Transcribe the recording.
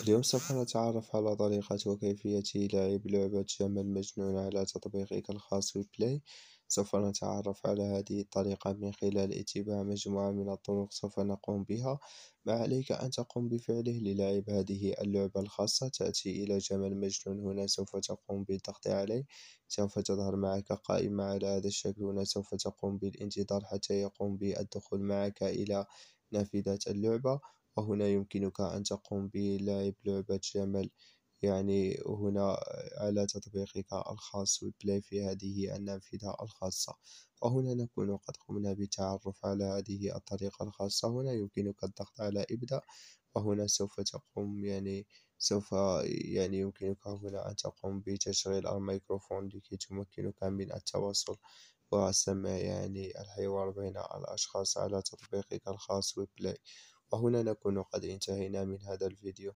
اليوم سوف نتعرف على طريقة وكيفية لعب لعبة جمل مجنون على تطبيقك الخاص ببلاي سوف نتعرف على هذه الطريقة من خلال اتباع مجموعة من الطرق سوف نقوم بها ما عليك أن تقوم بفعله للعب هذه اللعبة الخاصة تأتي إلى جمل مجنون هنا سوف تقوم بالضغط عليه سوف تظهر معك قائمة على هذا الشكل هنا سوف تقوم بالانتظار حتى يقوم بالدخول معك إلى نافذة اللعبة وهنا يمكنك أن تقوم بلعب لعبة جمل يعني هنا على تطبيقك الخاص وبلاي في هذه النافذة الخاصة وهنا نكون قد قمنا بالتعرف على هذه الطريقة الخاصة هنا يمكنك الضغط على إبدأ وهنا سوف تقوم يعني سوف يعني يمكنك هنا أن تقوم بتشغيل الميكروفون لكي تمكنك من التواصل وسمع يعني الحوار بين الأشخاص على تطبيقك الخاص وبلاي وهنا نكون قد انتهينا من هذا الفيديو